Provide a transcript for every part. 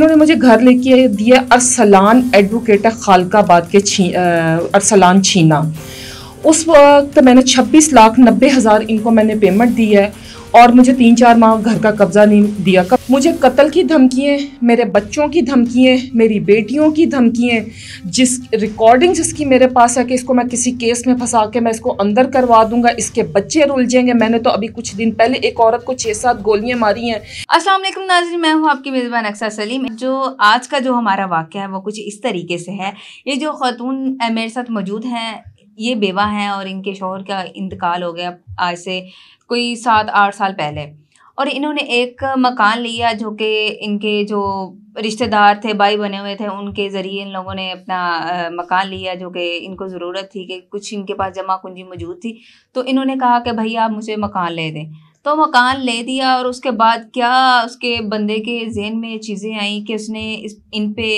इन्होंने मुझे घर लेके दिया अरसलान एडवोकेट खालकाबाद के छी अरसलान छीना उस वक्त मैंने 26 लाख नब्बे हज़ार इनको मैंने पेमेंट दी है और मुझे तीन चार माह घर का कब्जा नहीं दिया कब मुझे कत्ल की धमकियाँ मेरे बच्चों की धमकियाँ मेरी बेटियों की धमकियाँ जिस रिकॉर्डिंग जिसकी मेरे पास है कि इसको मैं किसी केस में फंसा के मैं इसको अंदर करवा दूंगा इसके बच्चे रुलझेंगे मैंने तो अभी कुछ दिन पहले एक औरत को छः सात गोलियाँ मारी हैं असलम नाजी मैं हूँ आपकी मेज़बान अक्सर सलीम जो आज का जो हमारा वाक्य है वो कुछ इस तरीके से है ये जो खातून मेरे साथ मौजूद हैं ये बेवा हैं और इनके शोहर का इंतकाल हो गया आज से कोई सात आठ साल पहले और इन्होंने एक मकान लिया जो कि इनके जो रिश्तेदार थे भाई बने हुए थे उनके ज़रिए इन लोगों ने अपना मकान लिया जो कि इनको ज़रूरत थी कि कुछ इनके पास जमा कुंजी मौजूद थी तो इन्होंने कहा कि भाई आप मुझे मकान ले दें तो मकान ले दिया और उसके बाद क्या उसके बंदे के जहन में चीज़ें आई कि उसने इस इन पे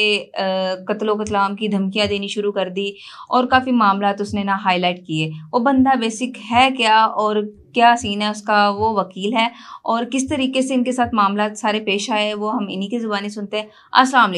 कत्लो कतलाम की धमकियाँ देनी शुरू कर दी और काफ़ी मामला तो उसने ना हाईलाइट किए वो बंदा बेसिक है क्या और क्या सीन है उसका वो वकील है और किस तरीके से इनके साथ मामला सारे पेश आए वो हम इन्हीं की जुबानी सुनते हैं अस्सलाम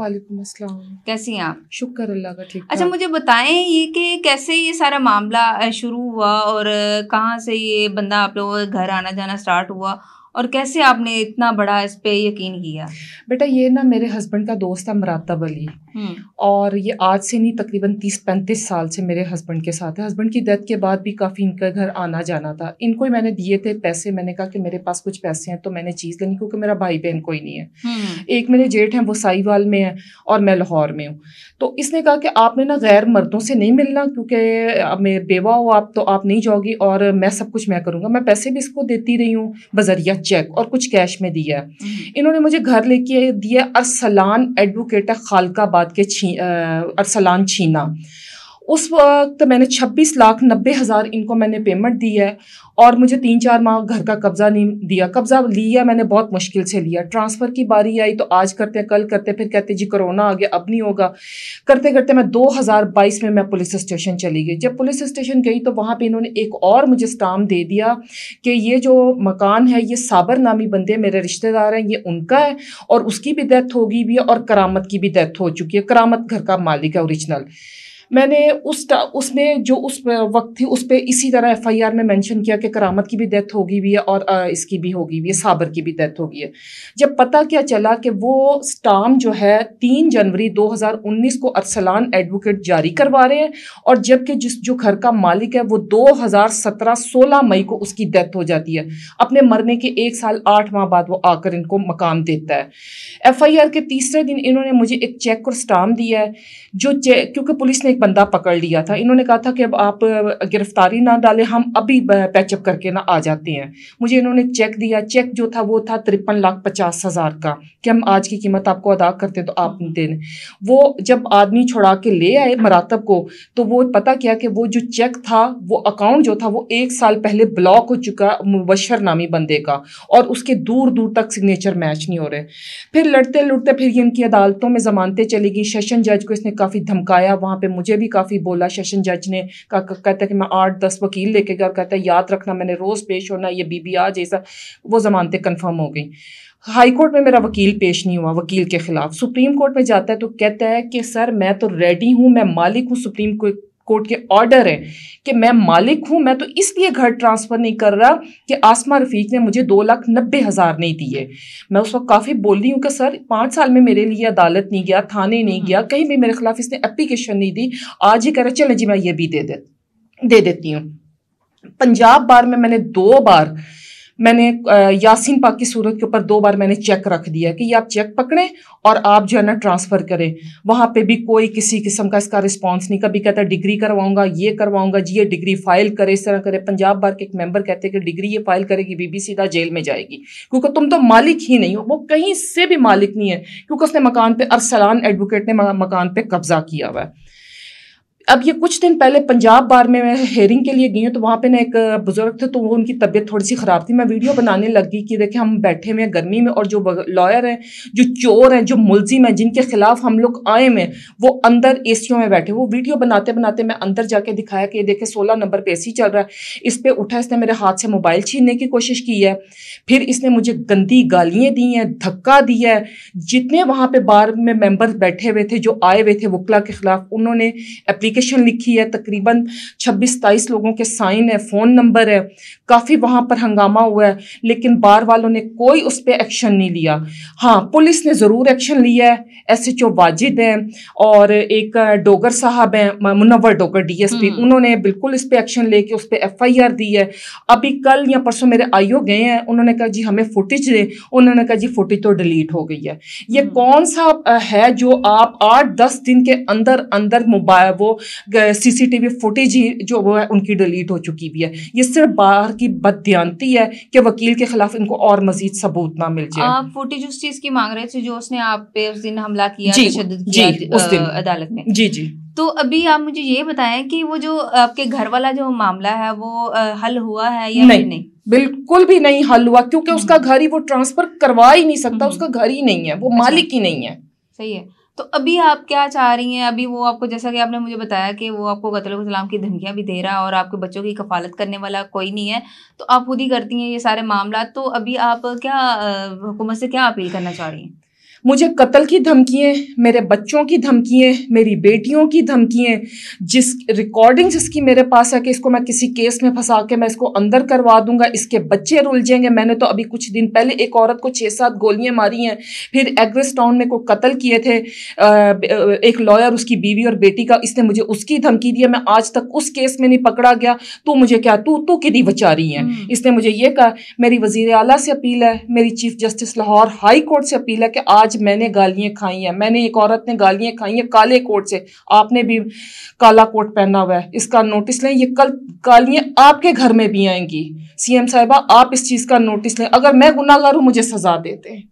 वालेकुम अस्सलाम कैसी हैं आप शुक्र अल्लाह का ठीक अच्छा मुझे बताएं ये कि कैसे ये सारा मामला शुरू हुआ और कहाँ से ये बंदा आप लोगों के घर आना जाना स्टार्ट हुआ और कैसे आपने इतना बड़ा इस पे यकीन किया बेटा ये ना मेरे हस्बैंड का दोस्त है मरातब अली हम्म। और ये आज से नहीं तकरीबन तीस पैंतीस साल से मेरे हस्बैंड के साथ है हस्बैंड की डेथ के बाद भी काफ़ी इनका घर आना जाना था इनको ही मैंने दिए थे पैसे मैंने कहा कि मेरे पास कुछ पैसे हैं तो मैंने चीज़ लेनी क्योंकि मेरा भाई बहन कोई नहीं है हम्म। एक मेरे जेठ हैं वो साईवाल में है और मैं लाहौर में हूँ तो इसने कहा कि आपने ना गैर मर्दों से नहीं मिलना क्योंकि अब मैं बेवा हो आप तो आप नहीं जाओगी और मैं सब कुछ मैं करूँगा मैं पैसे भी इसको देती रही हूँ बजरिया चेक और कुछ कैश में दिया हम्म। इन्होंने मुझे घर लेके दिया अरसलान एडवोकेट खालकाबाद के छी अरसलान छीना उस वक्त मैंने छब्बीस लाख नब्बे हज़ार इनको मैंने पेमेंट दी है और मुझे तीन चार माह घर का कब्ज़ा नहीं दिया कब्ज़ा लिया मैंने बहुत मुश्किल से लिया ट्रांसफ़र की बारी आई तो आज करते हैं कल करते फिर कहते जी कोरोना आ गया अब नहीं होगा करते करते मैं 2022 में मैं पुलिस स्टेशन चली गई जब पुलिस स्टेशन गई तो वहाँ पर इन्होंने एक और मुझे स्टाम दे दिया कि ये जो मकान है ये साबर नामी बंदे मेरे रिश्तेदार हैं ये उनका है और उसकी भी डेथ होगी भी और करामत की भी डेथ हो चुकी है करामत घर का मालिक है औरिजिनल मैंने उस उसमें जो उस वक्त थी उस पर इसी तरह आर में मैंशन किया कि करामत की भी डेथ होगी हुई है और इसकी भी होगी हुई है साबर की भी डेथ होगी है जब पता क्या चला कि वो स्टाम जो है तीन जनवरी 2019 को अरसलान एडवोकेट जारी करवा रहे हैं और जबकि जिस जो घर का मालिक है वो 2017 सोलह मई को उसकी डेथ हो जाती है अपने मरने के एक साल आठ माह बाद वो आकर इनको मकाम देता है एफ के तीसरे दिन इन्होंने मुझे एक चेक और स्टाम दिया है जो चेक क्योंकि पुलिस ने बंदा पकड़ लिया था इन्होंने कहा था कि अब आप गिरफ्तारी ना डालें हम अभी पैचअप करके ना आ जाते हैं मुझे इन्होंने चेक दिया चेक जो था वो था तिरपन लाख पचास हज़ार का कि हम आज की कीमत आपको अदा करते तो आप दें वो जब आदमी छुड़ा के ले आए मरातब को तो वो पता किया कि वो जो चेक था वो अकाउंट जो था वो एक साल पहले ब्लॉक हो चुका मुबशर नामी बंदे का और उसके दूर दूर तक सिग्नेचर मैच नहीं हो रहे फिर लड़ते लुटते फिर ये इनकी अदालतों में जमानतें चली गई सेशन जज को इसने काफ़ी धमकाया वहाँ पर मुझे मुझे भी काफ़ी बोला सेशन जज ने का, का, कहता कि मैं आठ दस वकील लेके गया और कहता है याद रखना मैंने रोज़ पेश होना ये बीबी आज ऐसा वो ज़मानतें कन्फर्म हो गई हाई कोर्ट में मेरा वकील पेश नहीं हुआ वकील के खिलाफ सुप्रीम कोर्ट में जाता है तो कहता है कि सर मैं तो रेडी हूँ मैं मालिक हूँ सुप्रीम कोर्ट कोर्ट के ऑर्डर है कि मैं मालिक हूं मैं तो इसलिए घर ट्रांसफ़र नहीं कर रहा कि आसमा रफीक ने मुझे दो लाख नब्बे हज़ार नहीं दिए मैं उस वक्त काफ़ी बोल रही हूँ कि सर पांच साल में मेरे लिए अदालत नहीं गया थाने नहीं हम्म। गया कहीं भी मेरे खिलाफ इसने एप्लीकेशन नहीं दी आज ही कह रहा चले जी मैं ये भी दे दे दे देती हूँ पंजाब बार में मैंने दो बार मैंने यासीन पाक की सूरत के ऊपर दो बार मैंने चेक रख दिया कि ये आप चेक पकड़ें और आप जो है ना ट्रांसफ़र करें वहाँ पे भी कोई किसी किस्म का इसका रिस्पांस नहीं कभी कहता डिग्री करवाऊंगा ये करवाऊंगा जी ये डिग्री फाइल करे इस तरह करे पंजाब बार के एक मेंबर कहते हैं कि डिग्री ये फाइल करेगी बीबी सीधा जेल में जाएगी क्योंकि तुम तो मालिक ही नहीं हो वो कहीं से भी मालिक नहीं है क्योंकि उसने मकान पर अरसलान एडवोकेट ने मकान पर कब्ज़ा किया हुआ है अब ये कुछ दिन पहले पंजाब बार में मैं हेयरिंग के लिए गई हूँ तो वहाँ पे ना एक बुजुर्ग थे तो वो उनकी तबीयत थोड़ी सी ख़राब थी मैं वीडियो बनाने लग गई कि देखें हम बैठे हुए हैं गर्मी में और जो लॉयर हैं जो चोर हैं जो मुलजिम हैं जिनके खिलाफ हम लोग आए हुए वो अंदर ए में बैठे वो वीडियो बनाते बनाते मैं अंदर जाके दिखाया कि ये देखे सोलह नंबर पर ए चल रहा है इस पर उठा इसने मेरे हाथ से मोबाइल छीनने की कोशिश की है फिर इसने मुझे गंदी गालियाँ दी हैं धक्का दिया है जितने वहाँ पर बार में मेम्बर बैठे हुए थे जो आए हुए थे वकला के खिलाफ उन्होंने एप्लीकेशन एप्लीकेशन लिखी है तकरीबन छब्बीस सताईस लोगों के साइन है फ़ोन नंबर है काफ़ी वहाँ पर हंगामा हुआ है लेकिन बार वालों ने कोई उस पर एक्शन नहीं लिया हाँ पुलिस ने ज़रूर एक्शन लिया है एस एच ओ वाजिद हैं और एक डोगर साहब हैं Munawar Dogar D S P उन्होंने बिल्कुल इस पर एक्शन लेके उस पर एफ आई आर दी है अभी कल या परसों मेरे आई ओ गए हैं उन्होंने कहा जी हमें फुटेज दें उन्होंने कहा जी फुटेज तो डिलीट हो गई है ये हम्म। कौन सा है जो आप आठ दस दिन के अंदर अंदर मोबाइल वो सीसीटीवी फुटेज ही जो वो है उनकी डिलीट हो चुकी हुई है ये सिर्फ बाहर की बदती है कि वकील के खिलाफ इनको और मजीद सबूत ना मिल जाए आप फुटेज उस चीज की मांग रहे थे जो उसने आप पे उस दिन हमला किया जी, किया जी, उस दिन अदालत में जी जी तो अभी आप मुझे ये बताएं कि वो जो आपके घर वाला जो मामला है वो हल हुआ है या नहीं, नहीं? बिल्कुल भी नहीं हल हुआ क्योंकि हम्म। उसका घर ही वो ट्रांसफर करवा ही नहीं सकता हम्म। उसका घर ही नहीं है वो अच्छा। मालिक ही नहीं है सही है तो अभी आप क्या चाह रही हैं अभी वो आपको जैसा कि आपने मुझे बताया कि वो आपको गतल सलाम की धमकियाँ भी दे रहा है और आपके बच्चों की कफालत करने वाला कोई नहीं है तो आप खुद ही करती हैं ये सारे मामला तो अभी आप क्या हुकूमत से क्या अपील करना चाह रही हैं मुझे कत्ल की धमकियाँ मेरे बच्चों की धमकियाँ मेरी बेटियों की धमकियाँ जिस रिकॉर्डिंग जिसकी मेरे पास है कि इसको मैं किसी केस में फंसा के मैं इसको अंदर करवा दूंगा इसके बच्चे रुलझेंगे मैंने तो अभी कुछ दिन पहले एक औरत को छः सात गोलियाँ मारी हैं फिर एग्रेस टाउन में को कत्ल किए थे एक लॉयर उसकी बीवी और बेटी का इसने मुझे उसकी धमकी दी है मैं आज तक उस केस में नहीं पकड़ा गया तू मुझे क्या तू तू किदी बचा रही है हम्म। इसने मुझे ये कहा मेरी वजीर अला से अपील है मेरी chief justice Lahore high court से अपील है कि आज आज मैंने गालियां खाई हैं मैंने एक औरत ने गालियां खाई हैं काले कोट से आपने भी काला कोट पहना हुआ है इसका नोटिस लें ये कल गालियां आपके घर में भी आएंगी सीएम साहिबा आप इस चीज़ का नोटिस लें अगर मैं गुनागार हूँ मुझे सजा देते हैं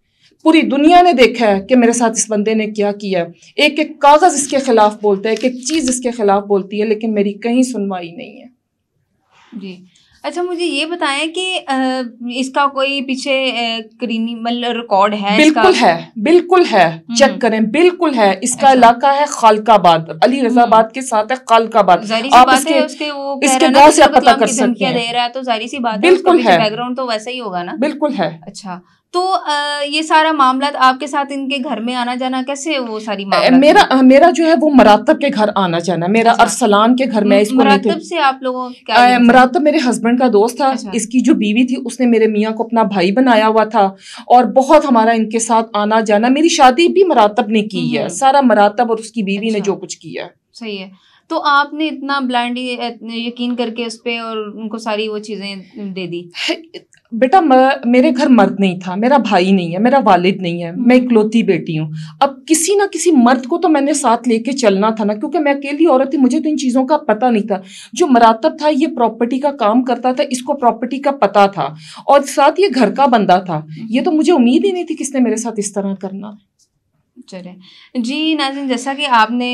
पूरी दुनिया ने देखा है कि मेरे साथ इस बंदे ने क्या किया एक एक कागज़ इसके ख़िलाफ़ बोलता है एक एक चीज़ इसके ख़िलाफ़ बोलती है लेकिन मेरी कहीं सुनवाई नहीं है जी अच्छा मुझे ये बताएं कि इसका कोई पीछे क्रिमिनल मतलब रिकॉर्ड है बिल्कुल इसका? है बिल्कुल है चेक हम्म। करें बिल्कुल है इसका अच्छा। इलाका है खालकाबाद अली हम्म। रजाबाद के साथ है खालकाबाद आप इसके उसके वो इसके गांव से पता कर सकते हैं दे रहा है तो जाहिर सी बात है बिल्कुल है बैकग्राउंड तो वैसा ही होगा ना बिल्कुल है अच्छा तो ये सारा मामला आपके साथ इनके घर में आना जाना कैसे वो सारी मेरा मेरा जो है वो मरातब के घर आना जाना मेरा अच्छा। अरसलान के घर में इसको मरातब से आप लोगों क्या मरातब मेरे हस्बैंड का दोस्त था अच्छा। इसकी जो बीवी थी उसने मेरे मियाँ को अपना भाई बनाया हुआ था और बहुत हमारा इनके साथ आना जाना मेरी शादी भी मरातब ने की है हम्म। सारा मरातब और उसकी बीवी ने अच्छा। जो कुछ किया सही है तो आपने इतना ब्लाइंड यकीन करके उस पर और उनको सारी वो चीज़ें दे दी बेटा मेरे घर मर्द नहीं था मेरा भाई नहीं है मेरा वालिद नहीं है मैं इकलौती बेटी हूँ अब किसी ना किसी मर्द को तो मैंने साथ लेके चलना था ना क्योंकि मैं अकेली औरत थी मुझे तो इन चीज़ों का पता नहीं था जो मरातब था ये प्रॉपर्टी का काम करता था इसको प्रॉपर्टी का पता था और साथ ये घर का बंदा था ये तो मुझे उम्मीद ही नहीं थी किसने मेरे साथ इस तरह करना चले जी नाजिन जैसा कि आपने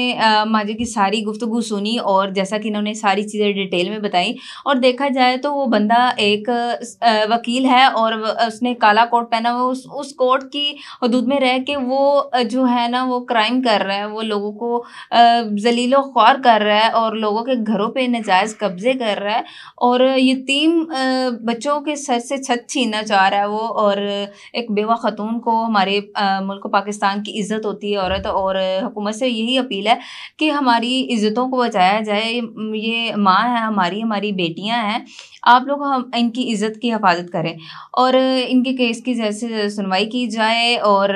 माजी की सारी गुफ्तु सुनी और जैसा कि इन्होंने सारी चीज़ें डिटेल में बताई और देखा जाए तो वो बंदा एक वकील है और उसने काला कोट पहना हुआ उस उस कोट की हदूद में रह के वो जो है ना वो क्राइम कर रहा है वो लोगों को जलीलो ख्वार कर रहा है और लोगों के घरों पर नजायज़ कब्ज़े कर रहा है और यतीम बच्चों के सर से छत छीनना चाह रहा है वो और एक बेवा ख़तून को हमारे मुल्क पाकिस्तान की इज्जत इज़्ज़त होती है औरत और हुकूमत से यही अपील है कि हमारी इज़्ज़तों को बचाया जाए ये माँ है हमारी हमारी बेटियाँ हैं आप लोग हम इनकी इज़्ज़त की हिफाजत करें और इनके केस की जैसे सुनवाई की जाए और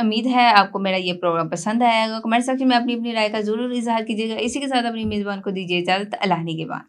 उम्मीद है आपको मेरा ये प्रोग्राम पसंद आएगा कमेंट सेक्शन में अपनी अपनी राय का ज़रूर इजहार कीजिएगा इसी के साथ अपनी मेज़बान को दीजिए इजाज़त अल्लाह के बाद